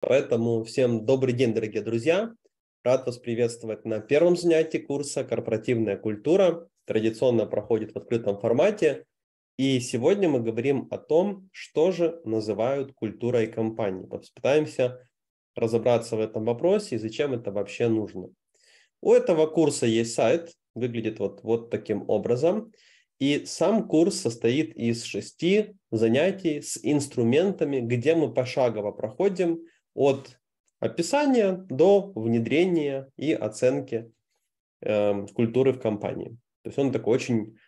Поэтому всем добрый день, дорогие друзья. Рад вас приветствовать на первом занятии курса «Корпоративная культура». Традиционно проходит в открытом формате. И сегодня мы говорим о том, что же называют культурой компании. Попытаемся разобраться в этом вопросе и зачем это вообще нужно. У этого курса есть сайт, выглядит вот, вот таким образом. И сам курс состоит из шести занятий с инструментами, где мы пошагово проходим – от описания до внедрения и оценки э, культуры в компании. То есть он такой очень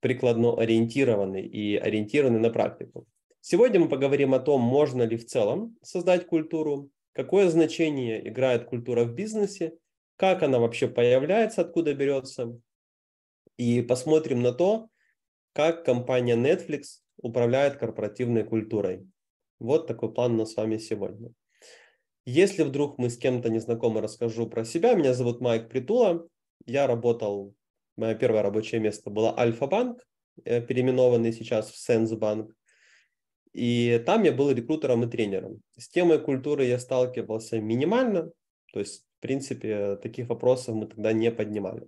прикладно ориентированный и ориентированный на практику. Сегодня мы поговорим о том, можно ли в целом создать культуру, какое значение играет культура в бизнесе, как она вообще появляется, откуда берется, и посмотрим на то, как компания Netflix управляет корпоративной культурой. Вот такой план у нас с вами сегодня. Если вдруг мы с кем-то не знакомы, расскажу про себя. Меня зовут Майк Притула. Я работал, мое первое рабочее место было Альфа-банк, э, переименованный сейчас в Банк, И там я был рекрутером и тренером. С темой культуры я сталкивался минимально, то есть, в принципе, таких вопросов мы тогда не поднимали.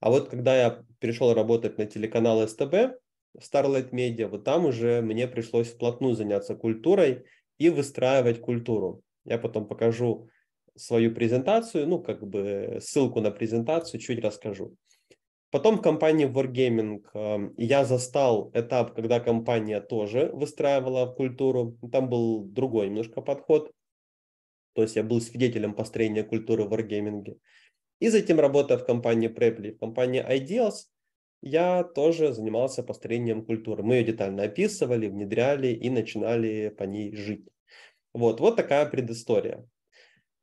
А вот когда я перешел работать на телеканал СТБ, Starlight Media, вот там уже мне пришлось вплотную заняться культурой и выстраивать культуру. Я потом покажу свою презентацию, ну, как бы ссылку на презентацию, чуть расскажу. Потом в компании Wargaming эм, я застал этап, когда компания тоже выстраивала культуру. Там был другой немножко подход. То есть я был свидетелем построения культуры в Wargaming. И затем, работая в компании Preply, в компании Ideals, я тоже занимался построением культуры. Мы ее детально описывали, внедряли и начинали по ней жить. Вот, вот такая предыстория.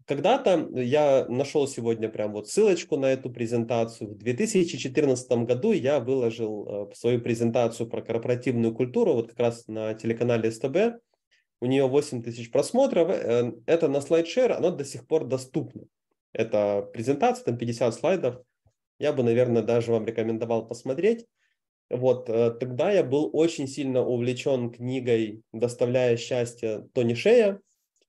Когда-то я нашел сегодня прям вот ссылочку на эту презентацию. В 2014 году я выложил э, свою презентацию про корпоративную культуру вот как раз на телеканале СТБ. У нее 8 тысяч просмотров. Э, э, это на слайдшер, оно до сих пор доступно. Это презентация, там 50 слайдов. Я бы, наверное, даже вам рекомендовал посмотреть. Вот, э, тогда я был очень сильно увлечен книгой «Доставляя счастье» Тони Шея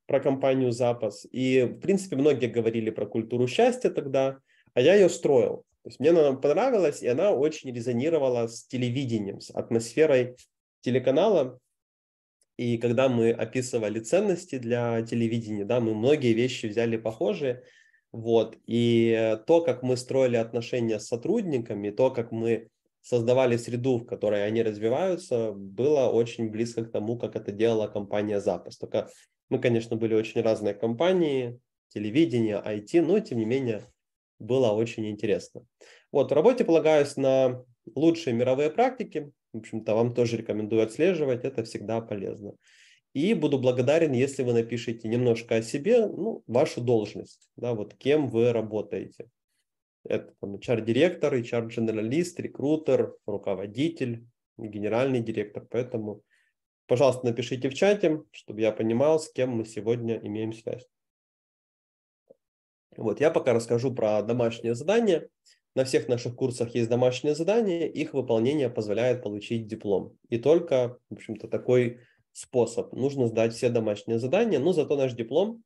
про компанию «Запас». И, в принципе, многие говорили про культуру счастья тогда, а я ее строил. То есть мне она понравилась, и она очень резонировала с телевидением, с атмосферой телеканала. И когда мы описывали ценности для телевидения, да, мы многие вещи взяли похожие. Вот. И э, то, как мы строили отношения с сотрудниками, то, как мы создавали среду, в которой они развиваются, было очень близко к тому, как это делала компания Запас. Только мы, конечно, были очень разные компании, телевидение, IT, но тем не менее было очень интересно. Вот, в работе полагаюсь на лучшие мировые практики. В общем-то, вам тоже рекомендую отслеживать, это всегда полезно. И буду благодарен, если вы напишите немножко о себе, ну, вашу должность, да, вот кем вы работаете. Это там, HR-директор, HR-дженералист, рекрутер, руководитель, генеральный директор. Поэтому, пожалуйста, напишите в чате, чтобы я понимал, с кем мы сегодня имеем связь. Вот я пока расскажу про домашнее задание. На всех наших курсах есть домашнее задание, их выполнение позволяет получить диплом. И только, в общем-то, такой способ. Нужно сдать все домашние задания, но зато наш диплом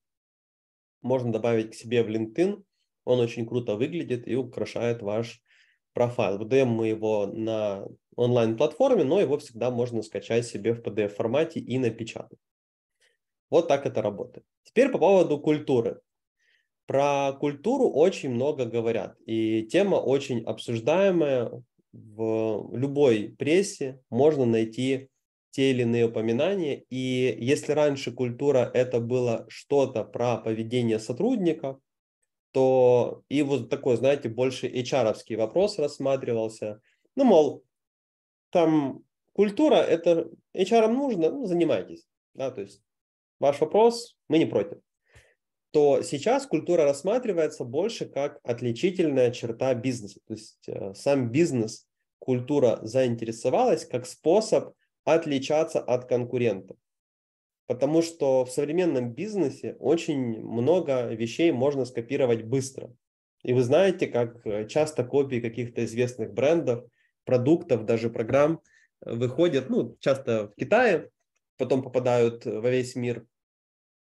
можно добавить к себе в LinkedIn он очень круто выглядит и украшает ваш профайл. Выдаем мы его на онлайн-платформе, но его всегда можно скачать себе в PDF-формате и напечатать. Вот так это работает. Теперь по поводу культуры. Про культуру очень много говорят, и тема очень обсуждаемая. В любой прессе можно найти те или иные упоминания. И если раньше культура это было что-то про поведение сотрудников, то и вот такой, знаете, больше hr вопрос рассматривался. Ну, мол, там культура, это HR нужно, ну, занимайтесь. Да, то есть ваш вопрос, мы не против. То сейчас культура рассматривается больше как отличительная черта бизнеса. То есть э, сам бизнес, культура заинтересовалась как способ отличаться от конкурентов потому что в современном бизнесе очень много вещей можно скопировать быстро. И вы знаете, как э, часто копии каких-то известных брендов, продуктов, даже программ э, выходят, ну, часто в Китае, потом попадают э, во весь мир.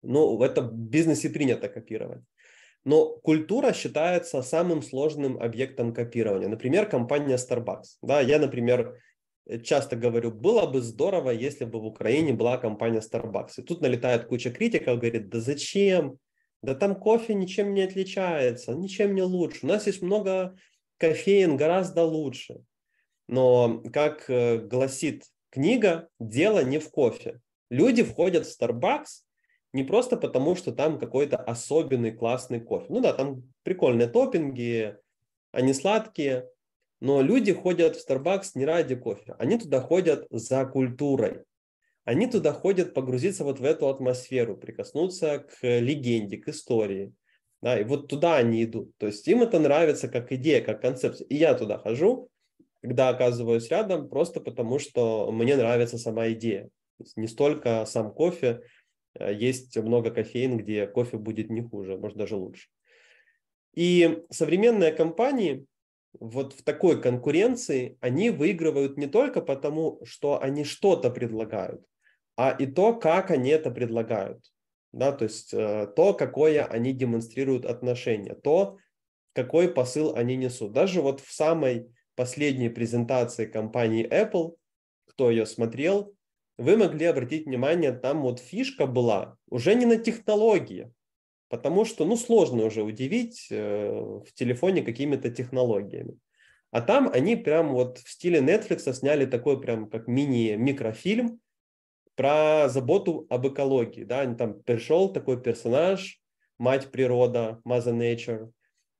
Ну, это в бизнесе принято копировать. Но культура считается самым сложным объектом копирования. Например, компания Starbucks. Да, я, например, Э, часто говорю, было бы здорово, если бы в Украине была компания Starbucks. И тут налетает куча критиков, говорит, да зачем? Да там кофе ничем не отличается, ничем не лучше. У нас есть много кофеин, гораздо лучше. Но, как э, гласит книга, дело не в кофе. Люди входят в Starbucks не просто потому, что там какой-то особенный классный кофе. Ну да, там прикольные топпинги, они сладкие, но люди ходят в Starbucks не ради кофе, они туда ходят за культурой. Они туда ходят погрузиться вот в эту атмосферу, прикоснуться к легенде, к истории. Да, и вот туда они идут. То есть им это нравится как идея, как концепция. И я туда хожу, когда оказываюсь рядом, просто потому что мне нравится сама идея. Не столько сам кофе, э, есть много кофеин, где кофе будет не хуже, а может даже лучше. И современные компании вот в такой конкуренции они выигрывают не только потому, что они что-то предлагают, а и то, как они это предлагают. Да, то есть э, то, какое они демонстрируют отношение, то, какой посыл они несут. Даже вот в самой последней презентации компании Apple, кто ее смотрел, вы могли обратить внимание, там вот фишка была уже не на технологии, потому что, ну, сложно уже удивить э, в телефоне какими-то технологиями. А там они прям вот в стиле Netflix сняли такой прям как мини-микрофильм про заботу об экологии. Да? Там пришел такой персонаж, мать природа, mother nature.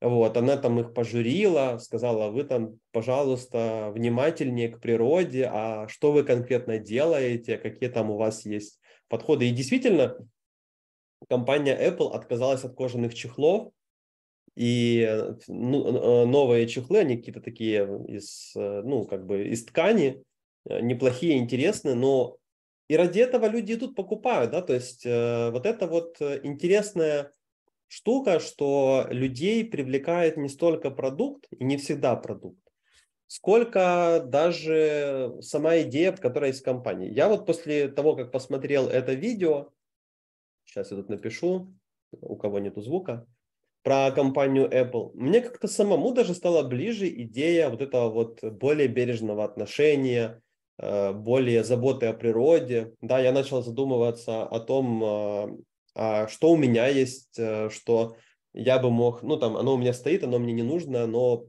Вот, она там их пожурила, сказала, вы там, пожалуйста, внимательнее к природе, а что вы конкретно делаете, какие там у вас есть подходы. И действительно, компания Apple отказалась от кожаных чехлов, и ну, э, э, новые чехлы, они какие-то такие из, э, ну, как бы из ткани, неплохие, интересные, но и ради этого люди идут, покупают, да, то есть вот это вот интересная штука, что людей привлекает не столько продукт, и не всегда продукт, сколько даже сама идея, которая есть в компании. Я вот после того, как посмотрел это видео, Сейчас я тут напишу, у кого нету звука. Про компанию Apple. Мне как-то самому даже стала ближе идея вот этого вот более бережного отношения, э, более заботы о природе. Да, я начал задумываться о том, э, а что у меня есть, э, что я бы мог, ну там, оно у меня стоит, оно мне не нужно, но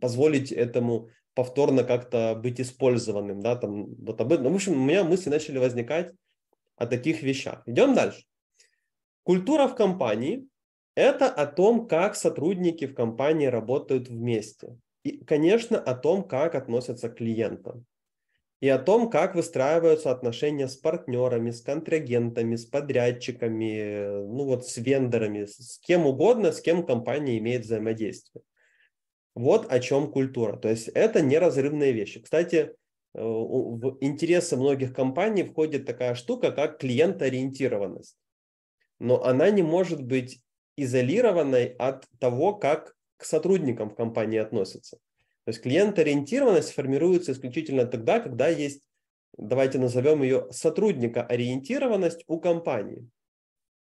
позволить этому повторно как-то быть использованным, да, там, вот об этом. Ну, в общем, у меня мысли начали возникать о таких вещах. Идем дальше. Культура в компании – это о том, как сотрудники в компании работают вместе. И, конечно, о том, как относятся к клиентам. И о том, как выстраиваются отношения с партнерами, с контрагентами, с подрядчиками, ну вот с вендорами, с кем угодно, с кем компания имеет взаимодействие. Вот о чем культура. То есть это неразрывные вещи. Кстати, э, в интересы многих компаний входит такая штука, как клиентоориентированность но она не может быть изолированной от того, как к сотрудникам в компании относятся. То есть клиент-ориентированность формируется исключительно тогда, когда есть, давайте назовем ее сотрудника-ориентированность у компании.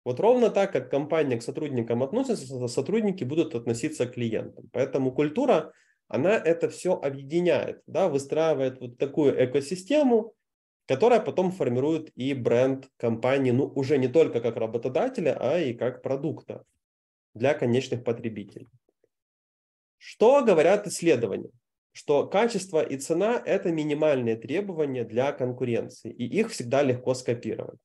Вот ровно так, как компания к сотрудникам относится, сотрудники будут относиться к клиентам. Поэтому культура, она это все объединяет, да, выстраивает вот такую экосистему, которая потом формирует и бренд компании, ну, уже не только как работодателя, а и как продукта для конечных потребителей. Что говорят исследования? Что качество и цена – это минимальные требования для конкуренции, и их всегда легко скопировать.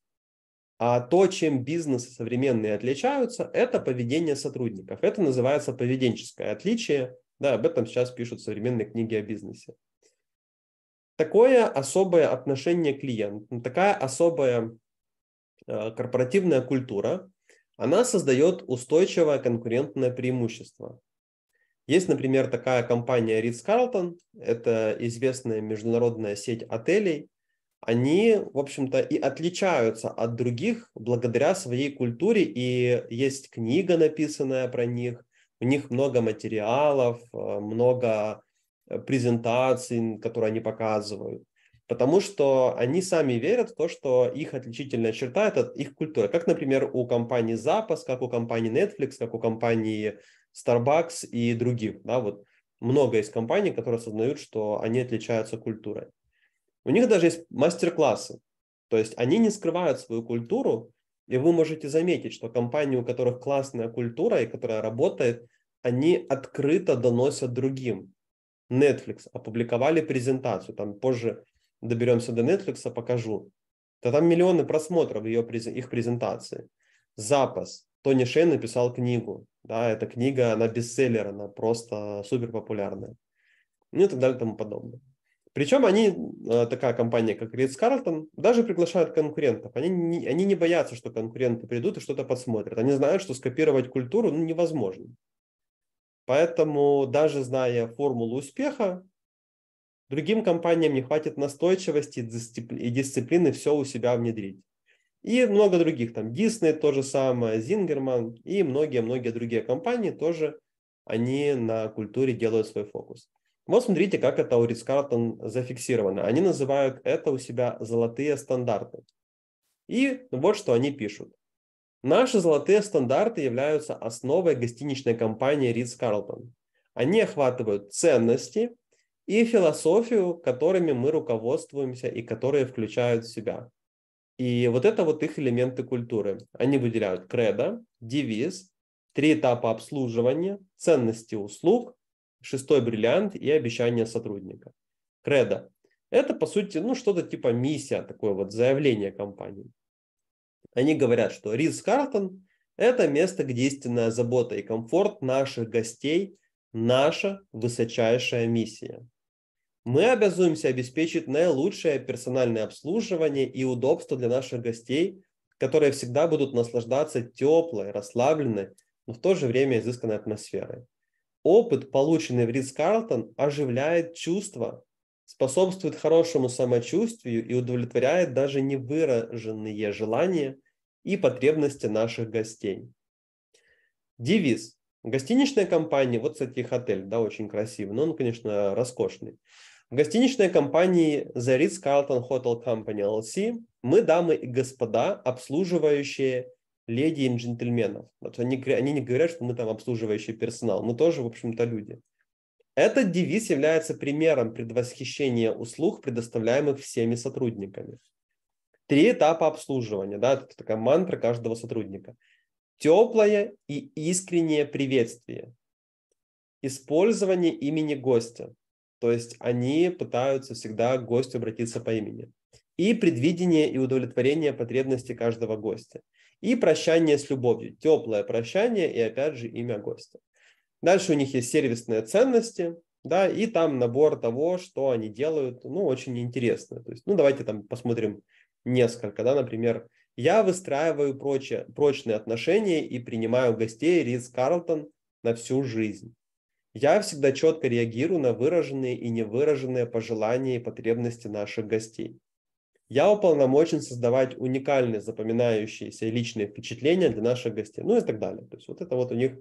А то, чем бизнесы современные отличаются, это поведение сотрудников. Это называется поведенческое отличие. Да, об этом сейчас пишут современные книги о бизнесе такое особое отношение клиент, такая особая э, корпоративная культура, она создает устойчивое конкурентное преимущество. Есть, например, такая компания Ritz-Carlton, это известная международная сеть отелей. Они, в общем-то, и отличаются от других благодаря своей культуре, и есть книга, написанная про них, у них много материалов, э, много Э, презентаций, которые они показывают. Потому что они сами верят в то, что их отличительная черта – это их культура. Как, например, у компании Запас, как у компании Netflix, как у компании Starbucks и других. Да, вот много есть компаний, которые осознают, что они отличаются культурой. У них даже есть мастер-классы. То есть они не скрывают свою культуру, и вы можете заметить, что компании, у которых классная культура и которая работает, они открыто доносят другим. Netflix опубликовали презентацию, там позже доберемся до Netflix, покажу. Да там миллионы просмотров ее, их презентации. Запас. Тони Шейн написал книгу. Да, эта книга, она бестселлер, она просто супер популярная. Ну и так далее и тому подобное. Причем они, э, такая компания, как Ридс Карлтон, даже приглашают конкурентов. Они не, они не боятся, что конкуренты придут и что-то подсмотрят. Они знают, что скопировать культуру ну, невозможно. Поэтому даже зная формулу успеха, другим компаниям не хватит настойчивости и дисциплины все у себя внедрить. И много других, там Disney то же самое, Зингерман и многие-многие другие компании тоже, они на культуре делают свой фокус. Вот смотрите, как это у Ридскартон зафиксировано. Они называют это у себя золотые стандарты. И вот что они пишут. Наши золотые стандарты являются основой гостиничной компании Ritz Carlton. Они охватывают ценности и философию, которыми мы руководствуемся и которые включают в себя. И вот это вот их элементы культуры. Они выделяют кредо, девиз, три этапа обслуживания, ценности услуг, шестой бриллиант и обещание сотрудника. Кредо. Это, по сути, ну, что-то типа миссия, такое вот заявление компании. Они говорят, что Ридс-Картон – это место, где истинная забота и комфорт наших гостей – наша высочайшая миссия. Мы обязуемся обеспечить наилучшее персональное обслуживание и удобство для наших гостей, которые всегда будут наслаждаться теплой, расслабленной, но в то же время изысканной атмосферой. Опыт, полученный в Ридс-Карлтон, оживляет чувства, способствует хорошему самочувствию и удовлетворяет даже невыраженные желания и потребности наших гостей. Девиз. Гостиничная компания, вот, кстати, их отель, да, очень красивый, но он, конечно, роскошный. В гостиничной компании The Ritz-Carlton Hotel Company LLC мы, дамы и господа, обслуживающие леди и джентльменов. Вот они, они не говорят, что мы там обслуживающий персонал, мы тоже, в общем-то, люди. Этот девиз является примером предвосхищения услуг, предоставляемых всеми сотрудниками. Три этапа обслуживания, да, это такая мантра каждого сотрудника. Теплое и искреннее приветствие. Использование имени гостя. То есть они пытаются всегда к гостю обратиться по имени. И предвидение и удовлетворение потребностей каждого гостя. И прощание с любовью. Теплое прощание и, опять же, имя гостя. Дальше у них есть сервисные ценности, да, и там набор того, что они делают, ну, очень интересно. То есть, ну, давайте там посмотрим несколько, да, например, я выстраиваю прочие, прочные отношения и принимаю гостей Ридс Карлтон на всю жизнь. Я всегда четко реагирую на выраженные и невыраженные пожелания и потребности наших гостей. Я уполномочен создавать уникальные запоминающиеся личные впечатления для наших гостей, ну и так далее. То есть вот это вот у них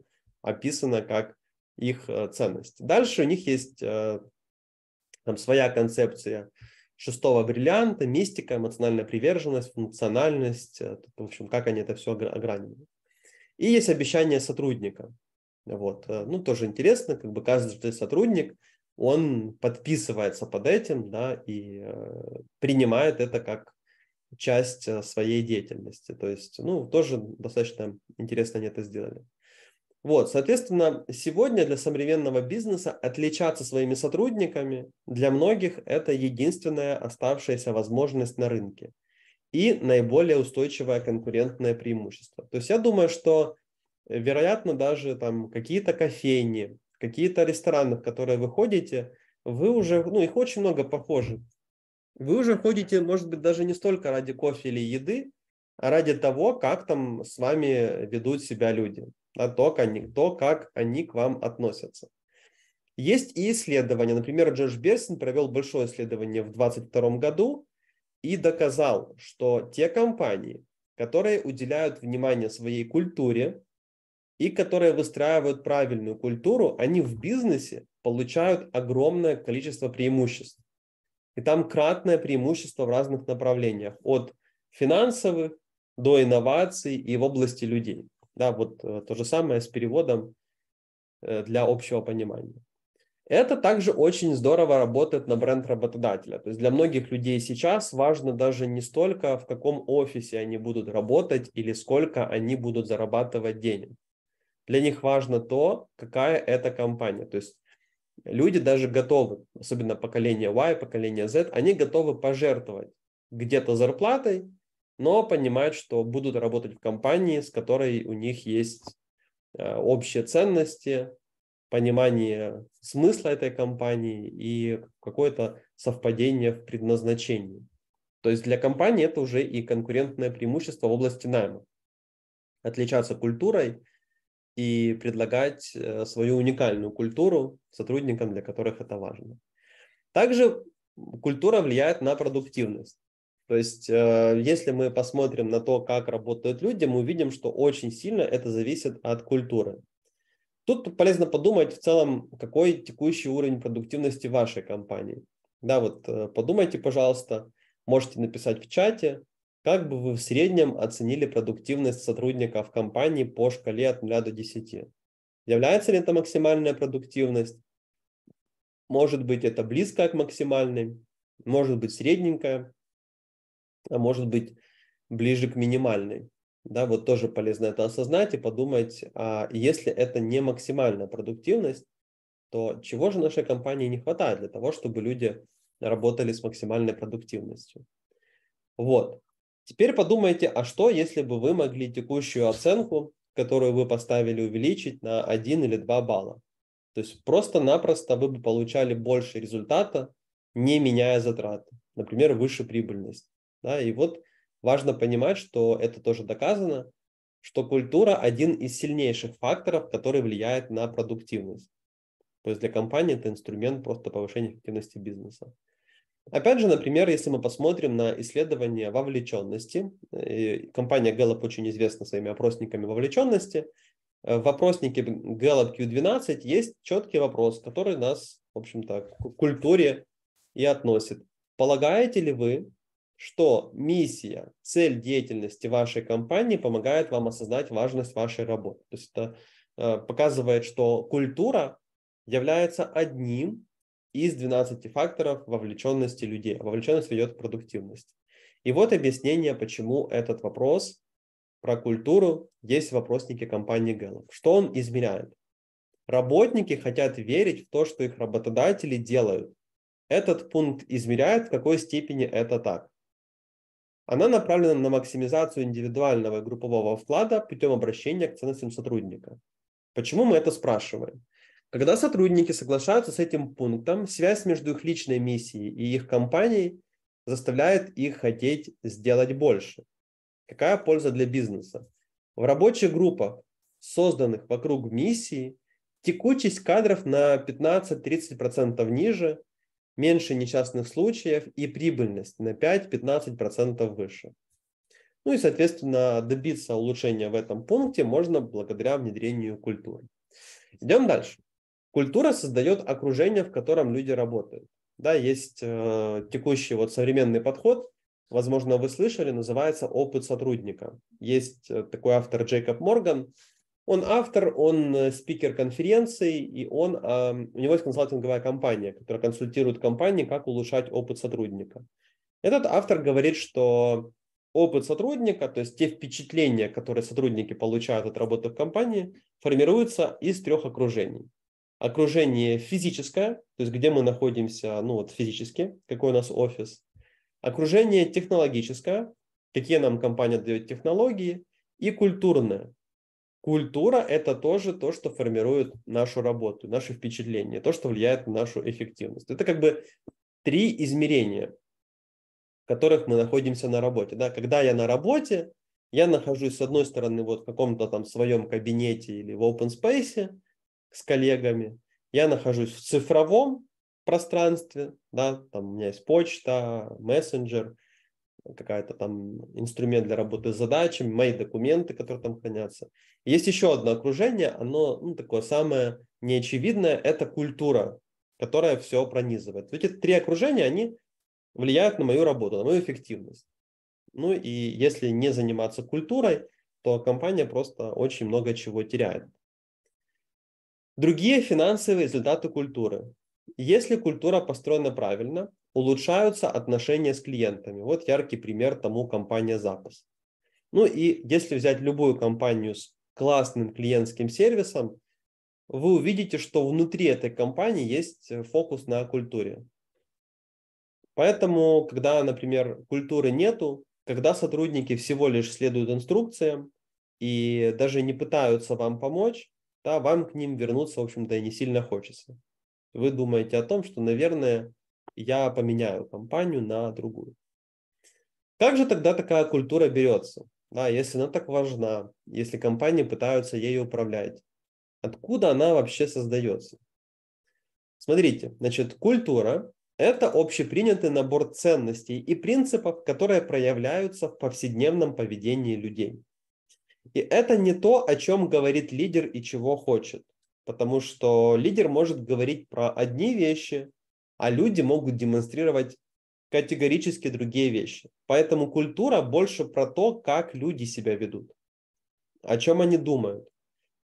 описано как их э, ценность. Дальше у них есть э, там своя концепция шестого бриллианта, мистика, эмоциональная приверженность, функциональность, э, в общем, как они это все ограничивают. И есть обещание сотрудника. Вот. Э, ну, тоже интересно, как бы каждый сотрудник, он подписывается под этим, да, и э, принимает это как часть своей деятельности. То есть, ну, тоже достаточно интересно они это сделали. Вот, соответственно, сегодня для современного бизнеса отличаться своими сотрудниками для многих это единственная оставшаяся возможность на рынке и наиболее устойчивое конкурентное преимущество. То есть я думаю, что э, вероятно даже там какие-то кофейни, какие-то рестораны, в которые вы ходите, вы уже, ну их очень много похожи. Вы уже ходите, может быть, даже не столько ради кофе или еды, а ради того, как там с вами ведут себя люди да, то, как они, то, как они к вам относятся. Есть и исследования. Например, Джордж Берсин провел большое исследование в 2022 году и доказал, что те компании, которые уделяют внимание своей культуре и которые выстраивают правильную культуру, они в бизнесе получают огромное количество преимуществ. И там кратное преимущество в разных направлениях, от финансовых до инноваций и в области людей. Да, вот э, то же самое с переводом э, для общего понимания. Это также очень здорово работает на бренд работодателя. То есть для многих людей сейчас важно даже не столько, в каком офисе они будут работать или сколько они будут зарабатывать денег. Для них важно то, какая это компания. То есть люди даже готовы, особенно поколение Y, поколение Z, они готовы пожертвовать где-то зарплатой, но понимают, что будут работать в компании, с которой у них есть э, общие ценности, понимание смысла этой компании и какое-то совпадение в предназначении. То есть для компании это уже и конкурентное преимущество в области найма. Отличаться культурой и предлагать э, свою уникальную культуру сотрудникам, для которых это важно. Также культура влияет на продуктивность. То есть, э, если мы посмотрим на то, как работают люди, мы увидим, что очень сильно это зависит от культуры. Тут полезно подумать в целом, какой текущий уровень продуктивности вашей компании. Да, вот э, подумайте, пожалуйста, можете написать в чате, как бы вы в среднем оценили продуктивность сотрудника в компании по шкале от 0 до 10? Является ли это максимальная продуктивность? Может быть, это близко к максимальной, может быть, средненькая а может быть ближе к минимальной. Да, вот тоже полезно это осознать и подумать, а если это не максимальная продуктивность, то чего же нашей компании не хватает для того, чтобы люди работали с максимальной продуктивностью? Вот. Теперь подумайте, а что, если бы вы могли текущую оценку, которую вы поставили, увеличить на 1 или 2 балла? То есть просто-напросто вы бы получали больше результата, не меняя затраты. Например, выше прибыльность. Да? И вот важно понимать, что это тоже доказано, что культура один из сильнейших факторов, который влияет на продуктивность. То есть для компании это инструмент просто повышения эффективности бизнеса. Опять же, например, если мы посмотрим на исследование вовлеченности, э, компания Gallup очень известна своими опросниками вовлеченности, э, в опроснике Gallup Q12 есть четкий вопрос, который нас, в общем-то, к культуре и относит. Полагаете ли вы, что миссия, цель деятельности вашей компании помогает вам осознать важность вашей работы. То есть это э, показывает, что культура является одним из 12 факторов вовлеченности людей. А вовлеченность ведет к продуктивности. И вот объяснение, почему этот вопрос про культуру есть в вопроснике компании Gallup. Что он измеряет? Работники хотят верить в то, что их работодатели делают. Этот пункт измеряет, в какой степени это так. Она направлена на максимизацию индивидуального и группового вклада путем обращения к ценностям сотрудника. Почему мы это спрашиваем? Когда сотрудники соглашаются с этим пунктом, связь между их личной миссией и их компанией заставляет их хотеть сделать больше. Какая польза для бизнеса? В рабочих группах, созданных вокруг миссии, текучесть кадров на 15-30% ниже, меньше несчастных случаев и прибыльность на 5-15% выше. Ну и, соответственно, добиться улучшения в этом пункте можно благодаря внедрению культуры. Идем дальше. Культура создает окружение, в котором люди работают. Да, есть э, текущий вот современный подход, возможно, вы слышали, называется опыт сотрудника. Есть э, такой автор Джейкоб Морган, он автор, он э, спикер конференций, и он, у него есть консалтинговая компания, которая консультирует компании, как улучшать опыт сотрудника. Этот автор говорит, что опыт сотрудника, то есть те впечатления, которые сотрудники получают от работы в компании, формируются из трех окружений. Окружение физическое, то есть где мы находимся ну, вот физически, какой у нас офис. Окружение технологическое, какие нам компания дает технологии. И культурное, Культура – это тоже то, что формирует нашу работу, наши впечатления, то, что влияет на нашу эффективность. Это как бы три измерения, в которых мы находимся на работе. Да? Когда я на работе, я нахожусь, с одной стороны, вот в каком-то там своем кабинете или в open space с коллегами, я нахожусь в цифровом пространстве, да, там у меня есть почта, мессенджер – какая-то там инструмент для работы с задачами, мои документы, которые там хранятся. Есть еще одно окружение, оно ну, такое самое неочевидное, это культура, которая все пронизывает. Эти три окружения, они влияют на мою работу, на мою эффективность. Ну и если не заниматься культурой, то компания просто очень много чего теряет. Другие финансовые результаты культуры. Если культура построена правильно, улучшаются отношения с клиентами. Вот яркий пример тому компания «Запас». Ну и если взять любую компанию с классным клиентским сервисом, вы увидите, что внутри этой компании есть э, фокус на культуре. Поэтому, когда, например, культуры нету, когда сотрудники всего лишь следуют инструкциям и даже не пытаются вам помочь, да, вам к ним вернуться, в общем-то, и не сильно хочется. Вы думаете о том, что, наверное, я поменяю компанию на другую. Как же тогда такая культура берется? Да, если она так важна, если компании пытаются ею управлять, откуда она вообще создается? Смотрите, значит, культура – это общепринятый набор ценностей и принципов, которые проявляются в повседневном поведении людей. И это не то, о чем говорит лидер и чего хочет, потому что лидер может говорить про одни вещи, а люди могут демонстрировать категорически другие вещи. Поэтому культура больше про то, как люди себя ведут, о чем они думают.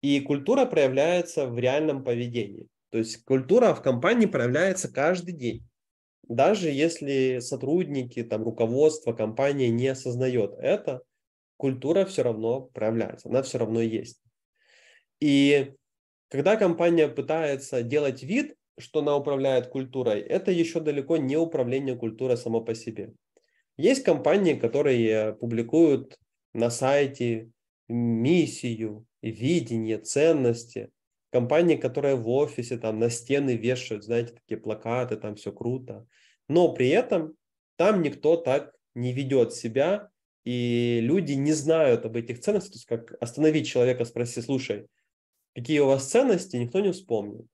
И культура проявляется в реальном поведении. То есть культура в компании проявляется каждый день. Даже если сотрудники, там, руководство, компании не осознает это, культура все равно проявляется, она все равно есть. И когда компания пытается делать вид, что она управляет культурой, это еще далеко не управление культурой само по себе. Есть компании, которые публикуют на сайте миссию, видение, ценности. Компании, которые в офисе там на стены вешают, знаете, такие плакаты, там все круто. Но при этом там никто так не ведет себя, и люди не знают об этих ценностях. То есть как остановить человека, спроси, слушай, какие у вас ценности, никто не вспомнит.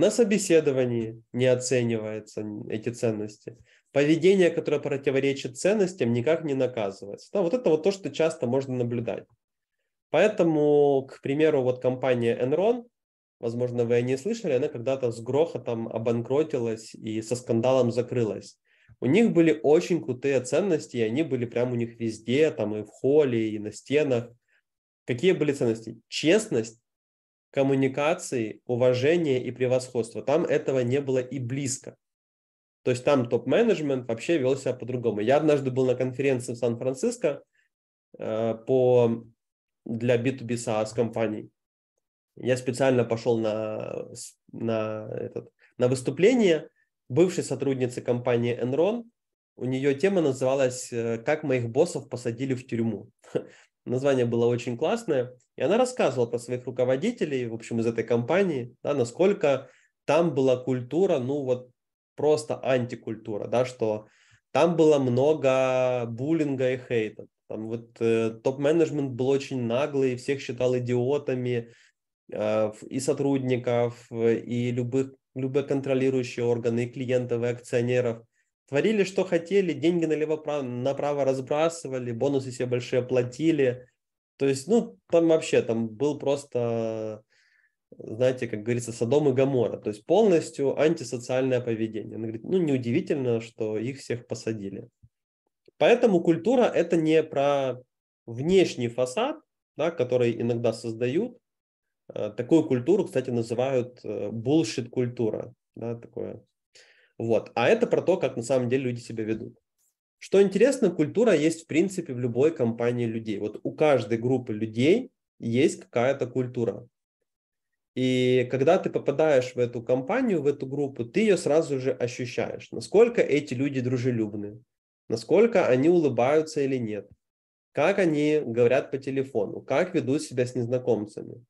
На собеседовании не оцениваются эти ценности. Поведение, которое противоречит ценностям, никак не наказывается. Да, ну, вот это вот то, что часто можно наблюдать. Поэтому, к примеру, вот компания Enron, возможно, вы о ней слышали, она когда-то с грохотом обанкротилась и со скандалом закрылась. У них были очень крутые ценности, и они были прям у них везде, там и в холле, и на стенах. Какие были ценности? Честность, коммуникации, уважения и превосходства. Там этого не было и близко. То есть там топ-менеджмент вообще вел себя по-другому. Я однажды был на конференции в Сан-Франциско э, по, для B2B SaaS компаний. Я специально пошел на, на, этот, на выступление бывшей сотрудницы компании Enron. У нее тема называлась э, «Как моих боссов посадили в тюрьму». название было очень классное, и она рассказывала про своих руководителей, в общем, из этой компании, да, насколько там была культура, ну вот просто антикультура, да, что там было много буллинга и хейта. Там вот э, топ-менеджмент был очень наглый, всех считал идиотами, э, и сотрудников, э, и любых, любые контролирующие органы, и клиентов, и акционеров творили, что хотели, деньги налево направо разбрасывали, бонусы себе большие платили. То есть, ну, там вообще, там был просто, знаете, как говорится, Содом и Гамора. То есть полностью антисоциальное поведение. Она говорит, ну, неудивительно, что их всех посадили. Поэтому культура – это не про внешний фасад, да, который иногда создают. Э, такую культуру, кстати, называют э, bullshit-культура. Да, такое вот. А это про то, как на самом деле люди себя ведут. Что интересно, культура есть в принципе в любой компании людей. Вот у каждой группы людей есть какая-то культура. И когда ты попадаешь в эту компанию, в эту группу, ты ее сразу же ощущаешь, насколько эти люди дружелюбны, насколько они улыбаются или нет, как они говорят по телефону, как ведут себя с незнакомцами.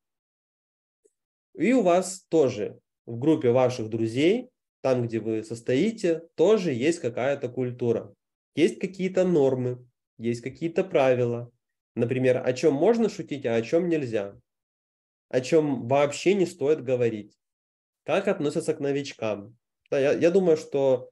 И у вас тоже в группе ваших друзей там, где вы состоите, тоже есть какая-то культура. Есть какие-то нормы, есть какие-то правила. Например, о чем можно шутить, а о чем нельзя. О чем вообще не стоит говорить. Как относятся к новичкам. Да, я, я думаю, что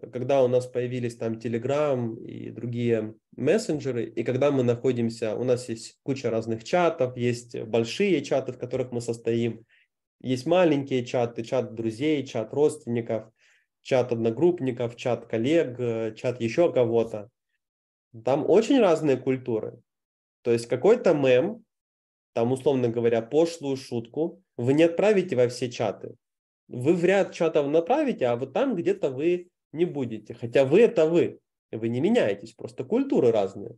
э, когда у нас появились там Telegram и другие мессенджеры, и когда мы находимся, у нас есть куча разных чатов, есть большие чаты, в которых мы состоим – есть маленькие чаты, чат друзей, чат родственников, чат одногруппников, чат коллег, э, чат еще кого-то. Там очень разные культуры. То есть какой-то мем, там, условно говоря, пошлую шутку, вы не отправите во все чаты. Вы в ряд чатов направите, а вот там где-то вы не будете. Хотя вы это вы, вы не меняетесь, просто культуры разные.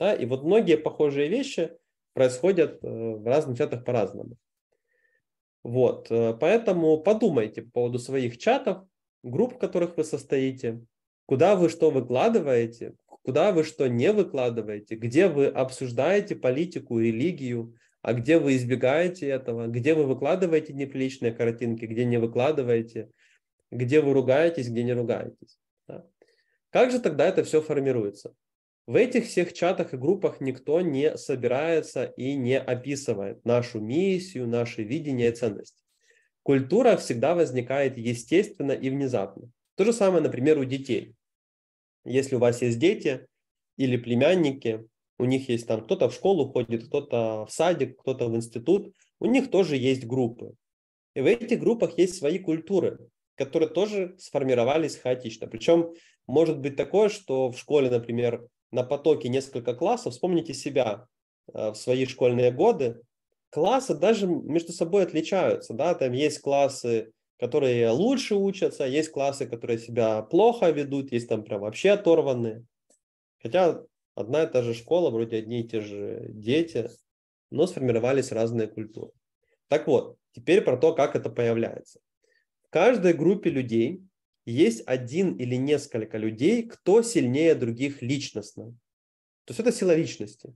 Да? И вот многие похожие вещи происходят э, в разных чатах по-разному. Вот, э, поэтому подумайте по поводу своих чатов, групп, в которых вы состоите, куда вы что выкладываете, куда вы что не выкладываете, где вы обсуждаете политику, религию, а где вы избегаете этого, где вы выкладываете неприличные картинки, где не выкладываете, где вы ругаетесь, где не ругаетесь. Да? Как же тогда это все формируется? В этих всех чатах и группах никто не собирается и не описывает нашу миссию, наше видение и ценность. Культура всегда возникает естественно и внезапно. То же самое, например, у детей. Если у вас есть дети или племянники, у них есть там кто-то в школу ходит, кто-то в садик, кто-то в институт, у них тоже есть группы. И в этих группах есть свои культуры, которые тоже сформировались хаотично. Причем может быть такое, что в школе, например, на потоке несколько классов, вспомните себя э, в свои школьные годы, классы даже между собой отличаются, да, там есть классы, которые лучше учатся, есть классы, которые себя плохо ведут, есть там прям вообще оторванные. Хотя одна и та же школа, вроде одни и те же дети, но сформировались разные культуры. Так вот, теперь про то, как это появляется. В каждой группе людей есть один или несколько людей, кто сильнее других личностно. То есть это сила личности.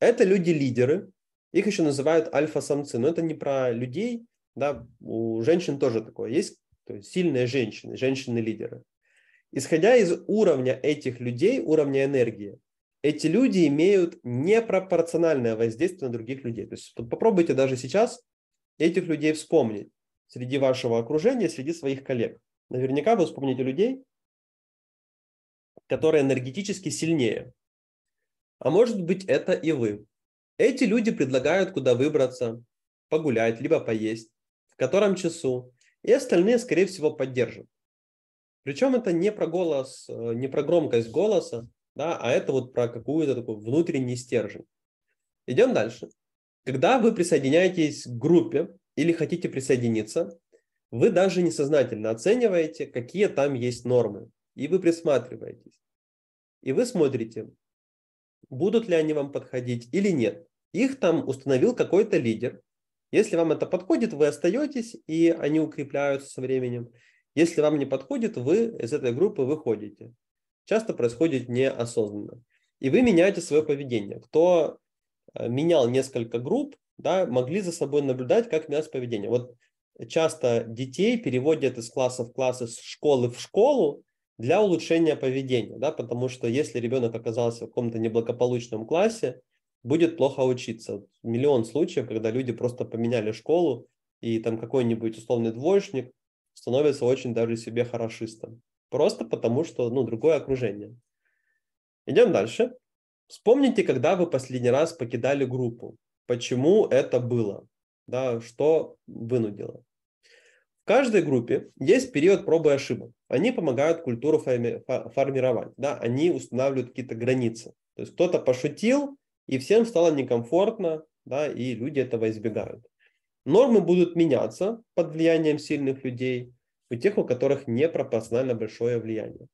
Это люди-лидеры, их еще называют альфа-самцы, но это не про людей, да, у женщин тоже такое есть, то есть сильные женщины, женщины-лидеры. Исходя из уровня этих людей, уровня энергии, эти люди имеют непропорциональное воздействие на других людей. То есть попробуйте даже сейчас этих людей вспомнить среди вашего окружения, среди своих коллег. Наверняка вы вспомните людей, которые энергетически сильнее. А может быть, это и вы. Эти люди предлагают, куда выбраться, погулять, либо поесть, в котором часу, и остальные, скорее всего, поддержат. Причем это не про голос, э, не про громкость голоса, да, а это вот про какую-то такую внутренний стержень. Идем дальше. Когда вы присоединяетесь к группе или хотите присоединиться, вы даже несознательно оцениваете, какие там есть нормы, и вы присматриваетесь. И вы смотрите, будут ли они вам подходить или нет. Их там установил какой-то лидер. Если вам это подходит, вы остаетесь, и они укрепляются со временем. Если вам не подходит, вы из этой группы выходите. Часто происходит неосознанно. И вы меняете свое поведение. Кто э, менял несколько групп, да, могли за собой наблюдать, как менялось поведение. Вот часто детей переводят из класса в класс, из школы в школу для улучшения поведения, да, потому что если ребенок оказался в каком-то неблагополучном классе, будет плохо учиться. Миллион случаев, когда люди просто поменяли школу, и там какой-нибудь условный двоечник становится очень даже себе хорошистом. Просто потому, что ну, другое окружение. Идем дальше. Вспомните, когда вы последний раз покидали группу. Почему это было? да, что вынудило. В каждой группе есть период пробы и ошибок. Они помогают культуру формировать, да, они устанавливают какие-то границы. То есть кто-то пошутил, и всем стало некомфортно, да, и люди этого избегают. Нормы будут меняться под влиянием сильных людей, у тех, у которых непропорционально большое влияние.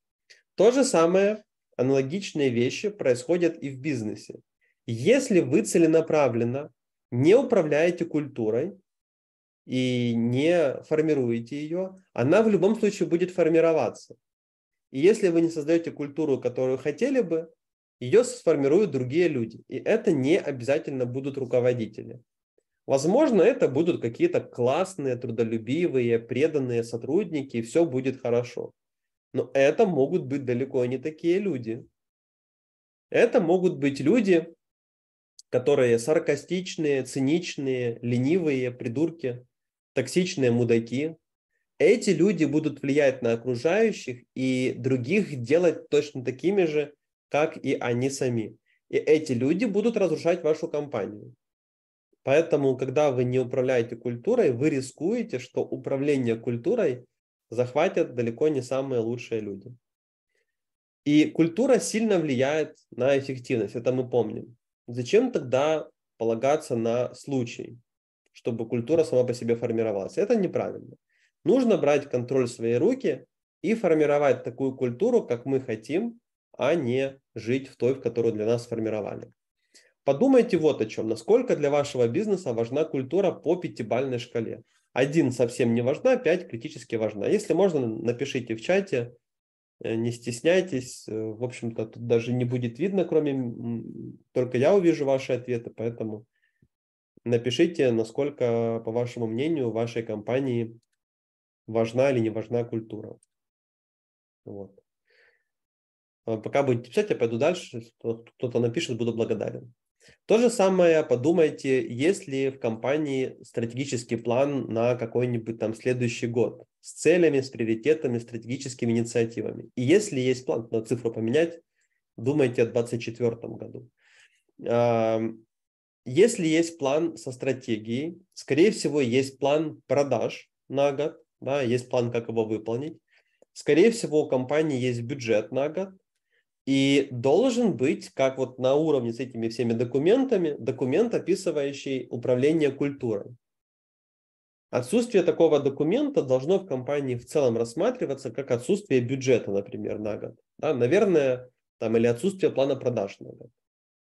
То же самое, аналогичные вещи происходят и в бизнесе. Если вы целенаправленно не управляете культурой и не формируете ее, она в любом случае будет формироваться. И если вы не создаете культуру, которую хотели бы, ее сформируют другие люди. И это не обязательно будут руководители. Возможно, это будут какие-то классные, трудолюбивые, преданные сотрудники, и все будет хорошо. Но это могут быть далеко не такие люди. Это могут быть люди, которые саркастичные, циничные, ленивые, придурки, токсичные мудаки. Эти люди будут влиять на окружающих и других делать точно такими же, как и они сами. И эти люди будут разрушать вашу компанию. Поэтому, когда вы не управляете культурой, вы рискуете, что управление культурой захватят далеко не самые лучшие люди. И культура сильно влияет на эффективность, это мы помним. Зачем тогда полагаться на случай, чтобы культура сама по себе формировалась? Это неправильно. Нужно брать контроль в свои руки и формировать такую культуру, как мы хотим, а не жить в той, в которую для нас сформировали. Подумайте вот о чем. Насколько для вашего бизнеса важна культура по пятибалльной шкале? Один совсем не важна, пять критически важна. Если можно, напишите в чате, Э, не стесняйтесь. Э, в общем-то, тут даже не будет видно, кроме только я увижу ваши ответы, поэтому напишите, насколько, по вашему мнению, вашей компании важна или не важна культура. Вот. А пока будете писать, я пойду дальше. Кто-то напишет, буду благодарен. То же самое подумайте, есть ли в компании стратегический план на какой-нибудь там следующий год с целями, с приоритетами, стратегическими инициативами. И если есть план на цифру поменять, думайте о 2024 году. Если есть план со стратегией, скорее всего, есть план продаж на год, да, есть план, как его выполнить. Скорее всего, у компании есть бюджет на год, и должен быть, как вот на уровне с этими всеми документами, документ, описывающий управление культурой. Отсутствие такого документа должно в компании в целом рассматриваться как отсутствие бюджета, например, на год. Да, наверное, там, или отсутствие плана продаж на год.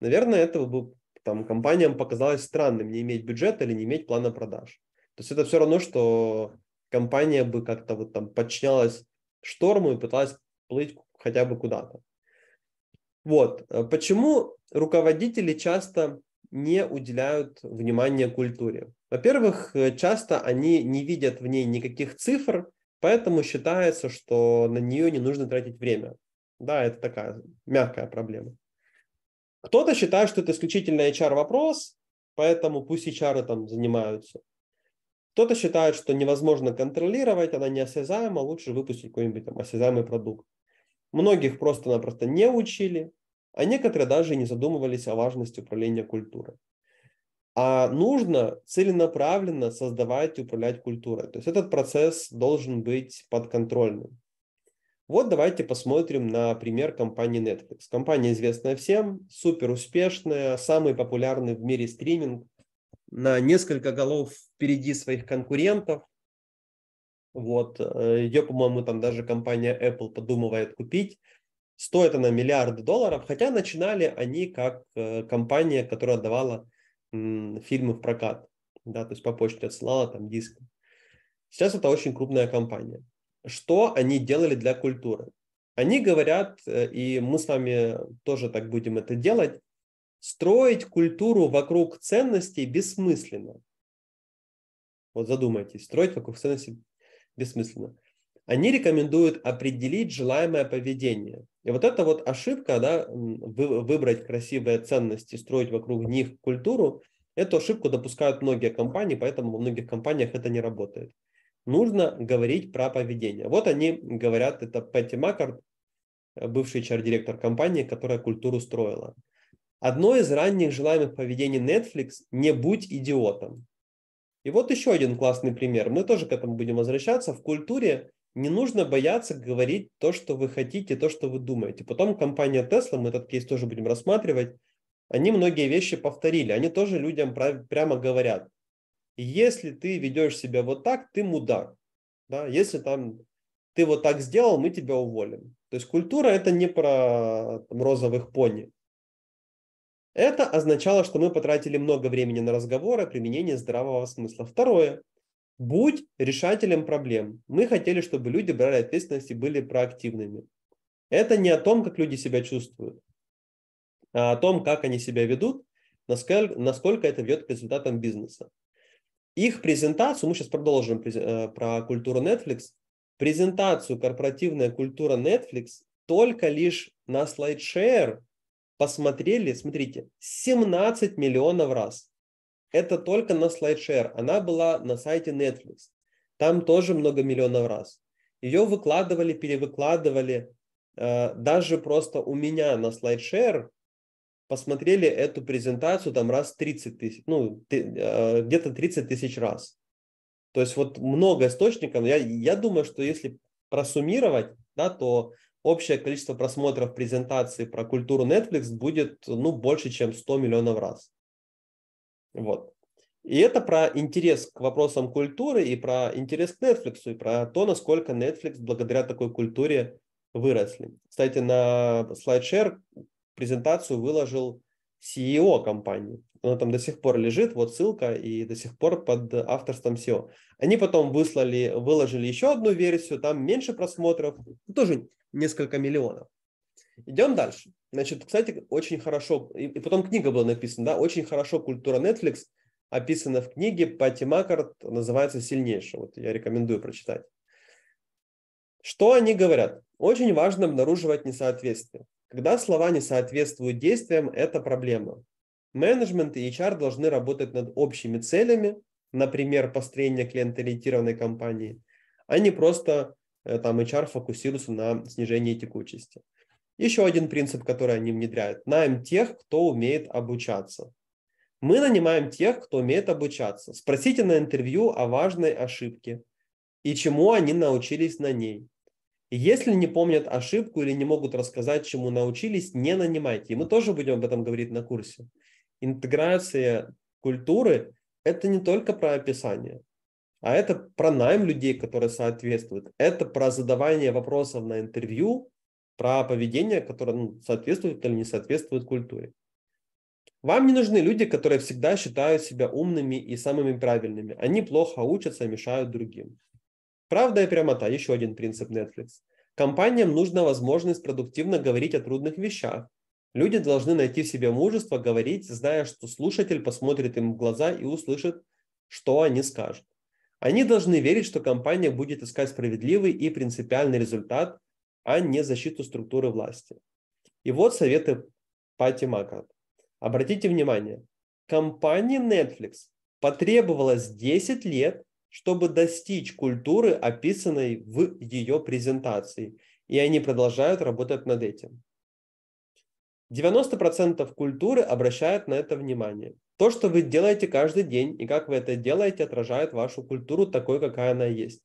Наверное, этого бы там, компаниям показалось странным не иметь бюджета или не иметь плана продаж. То есть это все равно, что компания бы как-то вот там подчинялась шторму и пыталась плыть хотя бы куда-то. Вот. Почему руководители часто не уделяют внимания культуре? Во-первых, э, часто они не видят в ней никаких цифр, поэтому считается, что на нее не нужно тратить время. Да, это такая мягкая проблема. Кто-то считает, что это исключительно HR-вопрос, поэтому пусть HR там занимаются. Кто-то считает, что невозможно контролировать, она неосязаема, лучше выпустить какой-нибудь там осязаемый продукт. Многих просто-напросто не учили, а некоторые даже не задумывались о важности управления культурой. А нужно целенаправленно создавать и управлять культурой. То есть этот процесс должен быть подконтрольным. Вот давайте посмотрим на пример компании Netflix. Компания известная всем, супер успешная, самый популярный в мире стриминг, на несколько голов впереди своих конкурентов. Вот. Э, Ее, по-моему, там даже компания Apple подумывает купить. Стоит она миллиарды долларов, хотя начинали они как э, компания, которая давала фильмы в прокат, да, то есть по почте отсылала там диск. Сейчас это очень крупная компания. Что они делали для культуры? Они говорят, э, и мы с вами тоже так будем это делать, строить культуру вокруг ценностей бессмысленно. Вот задумайтесь, строить вокруг ценностей бессмысленно они рекомендуют определить желаемое поведение. И вот эта вот ошибка, да, выбрать красивые ценности, строить вокруг них культуру, эту ошибку допускают многие компании, поэтому во многих компаниях это не работает. Нужно говорить про поведение. Вот они говорят, это Пэтти Маккарт, бывший HR-директор компании, которая культуру строила. Одно из ранних желаемых поведений Netflix – не будь идиотом. И вот еще один классный пример. Мы тоже к этому будем возвращаться. В культуре не нужно бояться говорить то, что вы хотите, то, что вы думаете. Потом компания Tesla, мы этот кейс тоже будем рассматривать, они многие вещи повторили, они тоже людям прямо говорят, если ты ведешь себя вот так, ты мудак. Да? Если там ты вот так сделал, мы тебя уволим. То есть культура это не про там, розовых пони. Это означало, что мы потратили много времени на разговоры применение здравого смысла. Второе, Будь решателем проблем. Мы хотели, чтобы люди брали ответственность и были проактивными. Это не о том, как люди себя чувствуют, а о том, как они себя ведут, насколько, насколько это ведет к результатам бизнеса. Их презентацию, мы сейчас продолжим э, про культуру Netflix, презентацию корпоративная культура Netflix только лишь на слайдшер посмотрели, смотрите, 17 миллионов раз это только на SlideShare. Она была на сайте Netflix. Там тоже много миллионов раз. Ее выкладывали, перевыкладывали. Э, даже просто у меня на SlideShare посмотрели эту презентацию там раз 30 тысяч, ну, э, где-то 30 тысяч раз. То есть вот много источников. Я, я думаю, что если просуммировать, да, то общее количество просмотров презентации про культуру Netflix будет ну, больше, чем 100 миллионов раз. Вот. И это про интерес к вопросам культуры и про интерес к Netflix, и про то, насколько Netflix благодаря такой культуре выросли. Кстати, на слайдшер презентацию выложил CEO компании. Она там до сих пор лежит, вот ссылка, и до сих пор под авторством SEO. Они потом выслали, выложили еще одну версию, там меньше просмотров, тоже несколько миллионов. Идем дальше. Значит, кстати, очень хорошо, и, и потом книга была написана, да, очень хорошо культура Netflix описана в книге Пати Маккарт, называется «Сильнейшая». Вот я рекомендую прочитать. Что они говорят? Очень важно обнаруживать несоответствие. Когда слова не соответствуют действиям, это проблема. Менеджмент и HR должны работать над общими целями, например, построение клиентоориентированной компании, а не просто э, там HR фокусируется на снижении текучести. Еще один принцип, который они внедряют. Наем тех, кто умеет обучаться. Мы нанимаем тех, кто умеет обучаться. Спросите на интервью о важной ошибке и чему они научились на ней. Если не помнят ошибку или не могут рассказать, чему научились, не нанимайте. И мы тоже будем об этом говорить на курсе. Интеграция культуры – это не только про описание, а это про найм людей, которые соответствуют. Это про задавание вопросов на интервью, про поведение, которое ну, соответствует или не соответствует культуре. Вам не нужны люди, которые всегда считают себя умными и самыми правильными. Они плохо учатся и мешают другим. Правда и прямота – еще один принцип Netflix. Компаниям нужна возможность продуктивно говорить о трудных вещах. Люди должны найти в себе мужество говорить, зная, что слушатель посмотрит им в глаза и услышит, что они скажут. Они должны верить, что компания будет искать справедливый и принципиальный результат – а не защиту структуры власти. И вот советы Пати Макарт. Обратите внимание, компания Netflix потребовалось 10 лет, чтобы достичь культуры, описанной в ее презентации, и они продолжают работать над этим. 90% культуры обращают на это внимание. То, что вы делаете каждый день и как вы это делаете, отражает вашу культуру такой, какая она есть.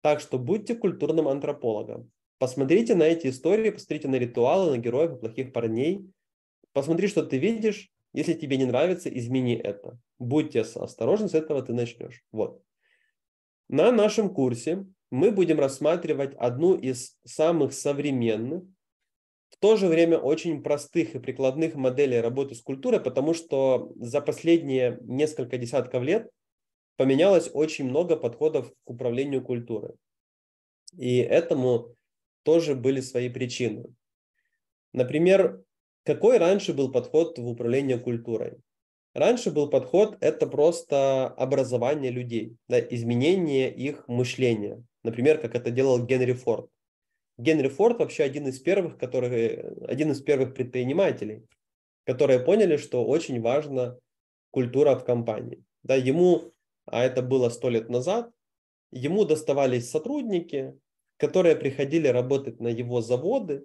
Так что будьте культурным антропологом. Посмотрите на эти истории, посмотрите на ритуалы, на героев, на плохих парней. Посмотри, что ты видишь. Если тебе не нравится, измени это. Будьте осторожны, с этого ты начнешь. Вот. На нашем курсе мы будем рассматривать одну из самых современных, в то же время очень простых и прикладных моделей работы с культурой, потому что за последние несколько десятков лет поменялось очень много подходов к управлению культурой. И этому тоже были свои причины. Например, какой раньше был подход в управлении культурой? Раньше был подход – это просто образование людей, да, изменение их мышления. Например, как это делал Генри Форд. Генри Форд вообще один из первых, который, один из первых предпринимателей, которые поняли, что очень важна культура в компании. Да, ему, а это было сто лет назад, ему доставались сотрудники, которые приходили работать на его заводы,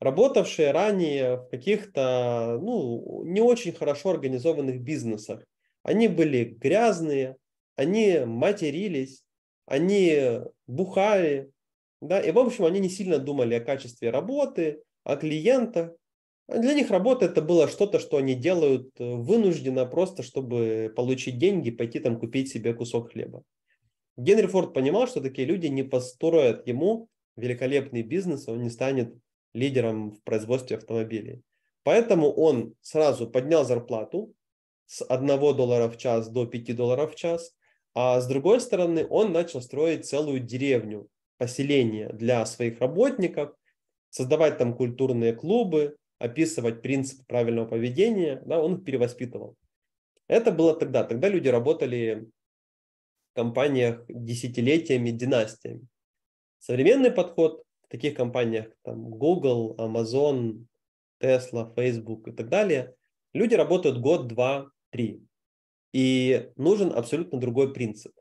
работавшие ранее в каких-то ну, не очень хорошо организованных бизнесах. Они были грязные, они матерились, они бухали, да, и в общем они не сильно думали о качестве работы, о клиентах. Для них работа это было что-то, что они делают э, вынужденно просто, чтобы получить деньги, пойти там купить себе кусок хлеба. Генри Форд понимал, что такие люди не построят ему великолепный бизнес, он не станет лидером в производстве автомобилей. Поэтому он сразу поднял зарплату с 1 доллара в час до 5 долларов в час, а с другой стороны он начал строить целую деревню, поселение для своих работников, создавать там культурные клубы, описывать принципы правильного поведения, да, он их перевоспитывал. Это было тогда. Тогда люди работали компаниях десятилетиями, династиями. Современный подход в таких компаниях, там Google, Amazon, Tesla, Facebook и так далее, люди работают год, два, три. И нужен абсолютно другой принцип.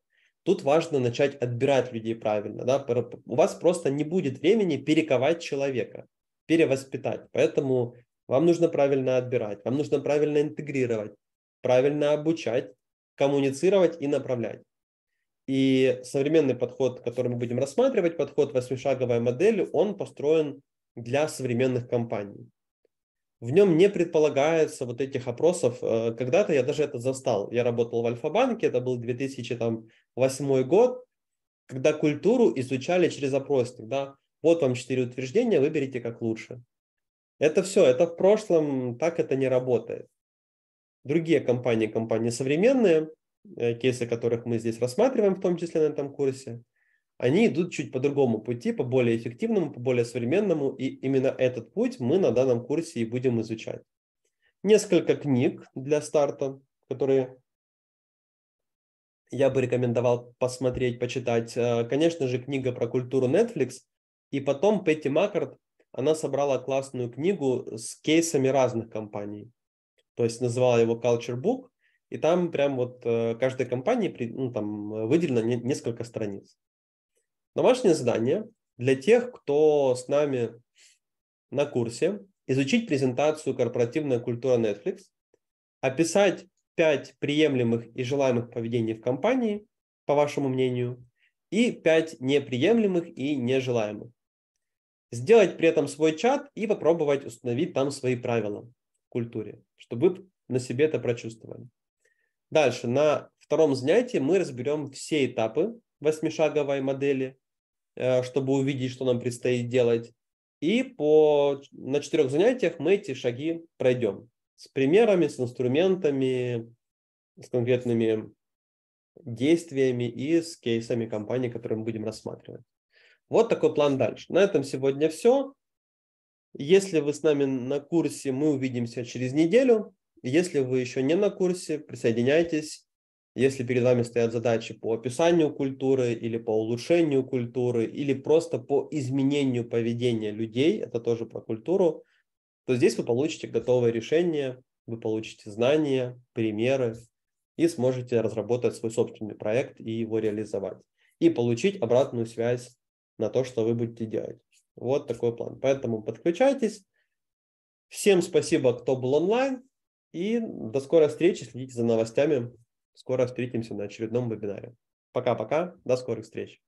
Тут важно начать отбирать людей правильно. Да? У вас просто не будет времени перековать человека, перевоспитать. Поэтому вам нужно правильно отбирать, вам нужно правильно интегрировать, правильно обучать, коммуницировать и направлять. И современный подход, который мы будем рассматривать, подход восьмишаговой модели, он построен для современных компаний. В нем не предполагается вот этих опросов. Э, когда-то я даже это застал. Я работал в Альфа-банке, это был 2008 год, когда культуру изучали через опросник. Да? Вот вам четыре утверждения, выберите как лучше. Это все, это в прошлом, так это не работает. Другие компании, компании современные, Э, кейсы, которых мы здесь рассматриваем, в том числе на этом курсе, они идут чуть по другому пути, по более эффективному, по более современному, и именно этот путь мы на данном курсе и будем изучать. Несколько книг для старта, которые я бы рекомендовал посмотреть, почитать. Э, конечно же, книга про культуру Netflix, и потом Петти Маккарт, она собрала классную книгу с кейсами разных компаний. То есть называла его Culture Book – и там прям вот э, каждой компании ну, там э, выделено несколько страниц. Домашнее задание для тех, кто с нами на курсе, изучить презентацию «Корпоративная культура Netflix», описать пять приемлемых и желаемых поведений в компании, по вашему мнению, и пять неприемлемых и нежелаемых. Сделать при этом свой чат и попробовать установить там свои правила в культуре, чтобы вы на себе это прочувствовали. Дальше, на втором занятии мы разберем все этапы восьмишаговой модели, э, чтобы увидеть, что нам предстоит делать. И по, на четырех занятиях мы эти шаги пройдем с примерами, с инструментами, с конкретными действиями и с кейсами компании, которые мы будем рассматривать. Вот такой план дальше. На этом сегодня все. Если вы с нами на курсе, мы увидимся через неделю. Если вы еще не на курсе, присоединяйтесь. Если перед вами стоят задачи по описанию культуры или по улучшению культуры, или просто по изменению поведения людей, это тоже про культуру, то здесь вы получите готовое решение, вы получите знания, примеры и сможете разработать свой собственный проект и его реализовать. И получить обратную связь на то, что вы будете делать. Вот такой план. Поэтому подключайтесь. Всем спасибо, кто был онлайн. И до скорой встречи, следите за новостями. Скоро встретимся на очередном вебинаре. Пока-пока, до скорых встреч.